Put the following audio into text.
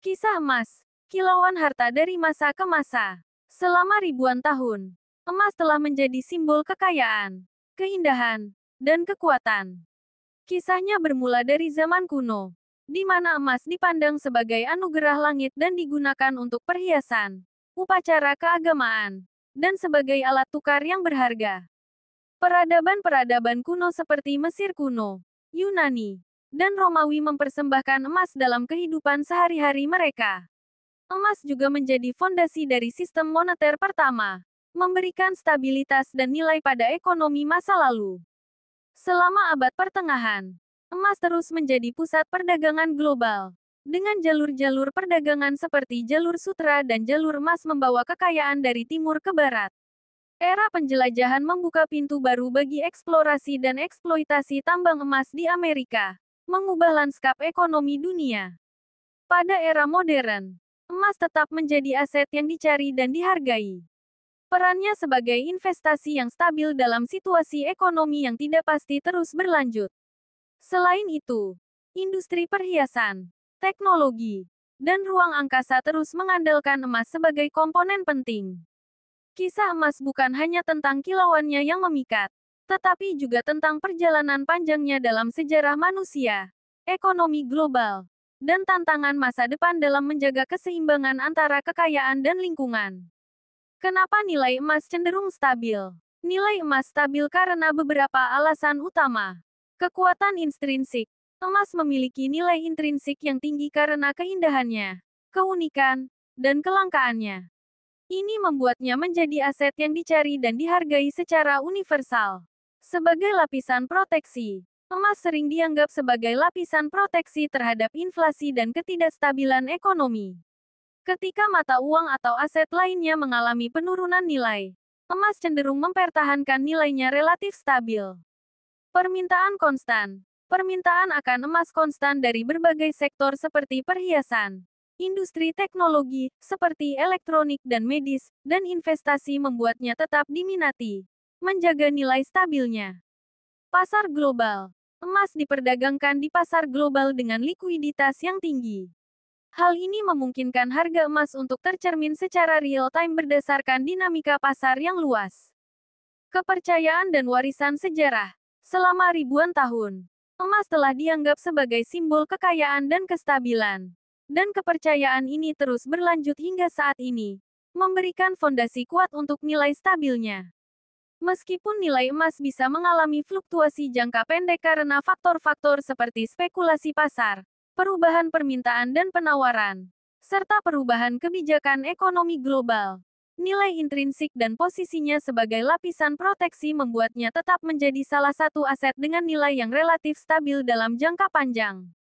Kisah emas, kilauan harta dari masa ke masa. Selama ribuan tahun, emas telah menjadi simbol kekayaan, keindahan, dan kekuatan. Kisahnya bermula dari zaman kuno, di mana emas dipandang sebagai anugerah langit dan digunakan untuk perhiasan, upacara keagamaan, dan sebagai alat tukar yang berharga. Peradaban-peradaban kuno seperti Mesir kuno, Yunani, dan Romawi mempersembahkan emas dalam kehidupan sehari-hari mereka. Emas juga menjadi fondasi dari sistem moneter pertama, memberikan stabilitas dan nilai pada ekonomi masa lalu. Selama abad pertengahan, emas terus menjadi pusat perdagangan global dengan jalur-jalur perdagangan seperti jalur sutra dan jalur emas membawa kekayaan dari timur ke barat. Era penjelajahan membuka pintu baru bagi eksplorasi dan eksploitasi tambang emas di Amerika, mengubah lanskap ekonomi dunia. Pada era modern, emas tetap menjadi aset yang dicari dan dihargai. Perannya sebagai investasi yang stabil dalam situasi ekonomi yang tidak pasti terus berlanjut. Selain itu, industri perhiasan, teknologi, dan ruang angkasa terus mengandalkan emas sebagai komponen penting. Kisah emas bukan hanya tentang kilauannya yang memikat, tetapi juga tentang perjalanan panjangnya dalam sejarah manusia, ekonomi global, dan tantangan masa depan dalam menjaga keseimbangan antara kekayaan dan lingkungan. Kenapa nilai emas cenderung stabil? Nilai emas stabil karena beberapa alasan utama. Kekuatan intrinsik. Emas memiliki nilai intrinsik yang tinggi karena keindahannya, keunikan, dan kelangkaannya. Ini membuatnya menjadi aset yang dicari dan dihargai secara universal. Sebagai lapisan proteksi, emas sering dianggap sebagai lapisan proteksi terhadap inflasi dan ketidakstabilan ekonomi. Ketika mata uang atau aset lainnya mengalami penurunan nilai, emas cenderung mempertahankan nilainya relatif stabil. Permintaan konstan. Permintaan akan emas konstan dari berbagai sektor seperti perhiasan, industri teknologi, seperti elektronik dan medis, dan investasi membuatnya tetap diminati menjaga nilai stabilnya. Pasar global. Emas diperdagangkan di pasar global dengan likuiditas yang tinggi. Hal ini memungkinkan harga emas untuk tercermin secara real-time berdasarkan dinamika pasar yang luas. Kepercayaan dan warisan sejarah. Selama ribuan tahun, emas telah dianggap sebagai simbol kekayaan dan kestabilan. Dan kepercayaan ini terus berlanjut hingga saat ini, memberikan fondasi kuat untuk nilai stabilnya. Meskipun nilai emas bisa mengalami fluktuasi jangka pendek karena faktor-faktor seperti spekulasi pasar, perubahan permintaan dan penawaran, serta perubahan kebijakan ekonomi global, nilai intrinsik dan posisinya sebagai lapisan proteksi membuatnya tetap menjadi salah satu aset dengan nilai yang relatif stabil dalam jangka panjang.